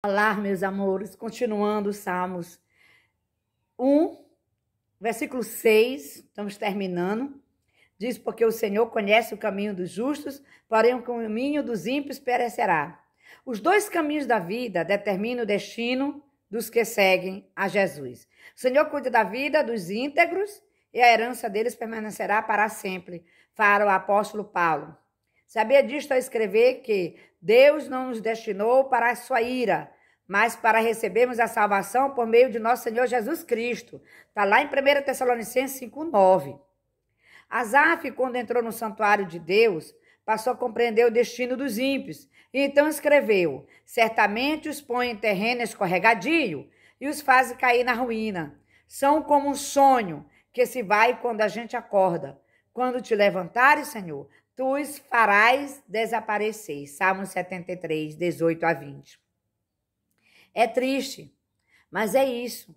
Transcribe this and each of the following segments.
falar, meus amores, continuando os Salmos 1, versículo 6, estamos terminando. Diz: Porque o Senhor conhece o caminho dos justos, porém o caminho dos ímpios perecerá. Os dois caminhos da vida determinam o destino dos que seguem a Jesus. O Senhor cuida da vida dos íntegros e a herança deles permanecerá para sempre. Para o apóstolo Paulo. Sabia disto ao escrever que Deus não nos destinou para a sua ira, mas para recebermos a salvação por meio de nosso Senhor Jesus Cristo. Está lá em 1 Tessalonicenses 5,9. Asaf, quando entrou no santuário de Deus, passou a compreender o destino dos ímpios. E então escreveu: Certamente os põe em terreno escorregadio e os faz cair na ruína. São como um sonho que se vai quando a gente acorda. Quando te levantares, Senhor, os farás desaparecer. Salmo 73, 18 a 20. É triste, mas é isso.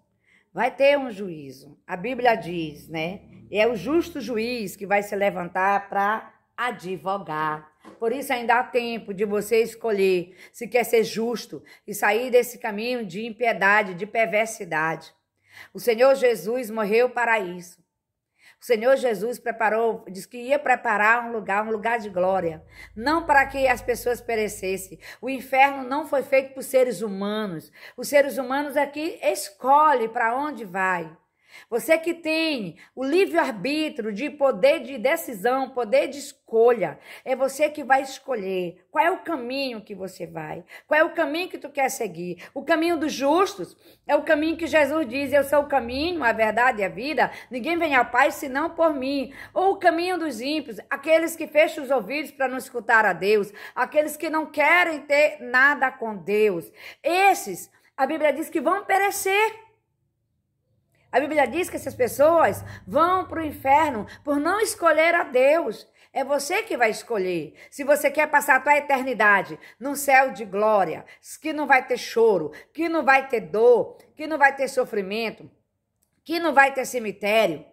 Vai ter um juízo. A Bíblia diz, né? E é o justo juiz que vai se levantar para advogar. Por isso ainda há tempo de você escolher se quer ser justo e sair desse caminho de impiedade, de perversidade. O Senhor Jesus morreu para isso. O Senhor Jesus preparou, diz que ia preparar um lugar, um lugar de glória, não para que as pessoas perecessem. O inferno não foi feito por seres humanos. Os seres humanos aqui é escolhem para onde vai. Você que tem o livre-arbítrio de poder de decisão, poder de escolha, é você que vai escolher qual é o caminho que você vai, qual é o caminho que tu quer seguir. O caminho dos justos é o caminho que Jesus diz: Eu sou o caminho, a verdade e a vida, ninguém vem à paz senão por mim. Ou o caminho dos ímpios, aqueles que fecham os ouvidos para não escutar a Deus, aqueles que não querem ter nada com Deus. Esses, a Bíblia diz que vão perecer. A Bíblia diz que essas pessoas vão para o inferno por não escolher a Deus. É você que vai escolher. Se você quer passar a tua eternidade num céu de glória, que não vai ter choro, que não vai ter dor, que não vai ter sofrimento, que não vai ter cemitério,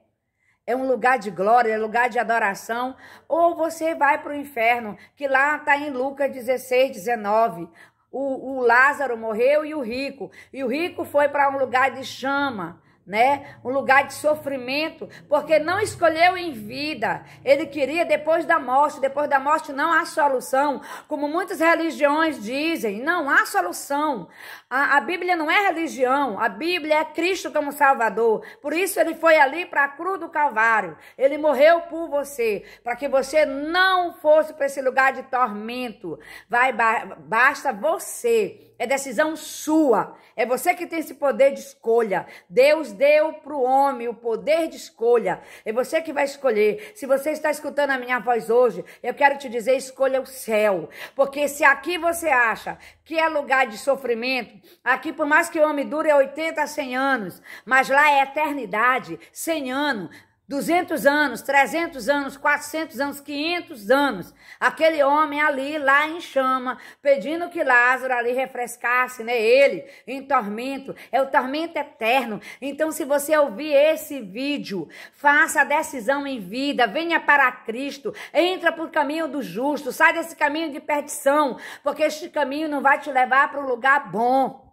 é um lugar de glória, é lugar de adoração, ou você vai para o inferno, que lá está em Lucas 16, 19. O, o Lázaro morreu e o rico, e o rico foi para um lugar de chama, né? Um lugar de sofrimento, porque não escolheu em vida. Ele queria depois da morte. Depois da morte não há solução, como muitas religiões dizem. Não há solução. A, a Bíblia não é religião. A Bíblia é Cristo como Salvador. Por isso ele foi ali para a cruz do Calvário. Ele morreu por você, para que você não fosse para esse lugar de tormento. Vai, ba basta você é decisão sua. É você que tem esse poder de escolha. Deus deu para o homem o poder de escolha. É você que vai escolher. Se você está escutando a minha voz hoje, eu quero te dizer: escolha o céu. Porque se aqui você acha que é lugar de sofrimento, aqui, por mais que o homem dure 80, 100 anos, mas lá é eternidade, 100 anos. 200 anos, 300 anos, 400 anos, 500 anos. Aquele homem ali, lá em chama, pedindo que Lázaro ali refrescasse, né? Ele, em tormento. É o tormento eterno. Então, se você ouvir esse vídeo, faça a decisão em vida, venha para Cristo, entra por caminho do justo, sai desse caminho de perdição, porque este caminho não vai te levar para um lugar bom.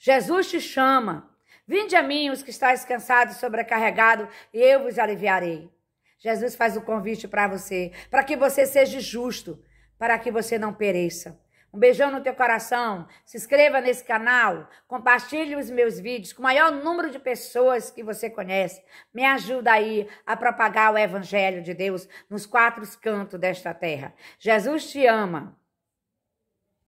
Jesus te chama. Vinde a mim os que estáis cansados e sobrecarregados, e eu vos aliviarei. Jesus faz o convite para você, para que você seja justo, para que você não pereça. Um beijão no teu coração, se inscreva nesse canal, compartilhe os meus vídeos com o maior número de pessoas que você conhece. Me ajuda aí a propagar o evangelho de Deus nos quatro cantos desta terra. Jesus te ama.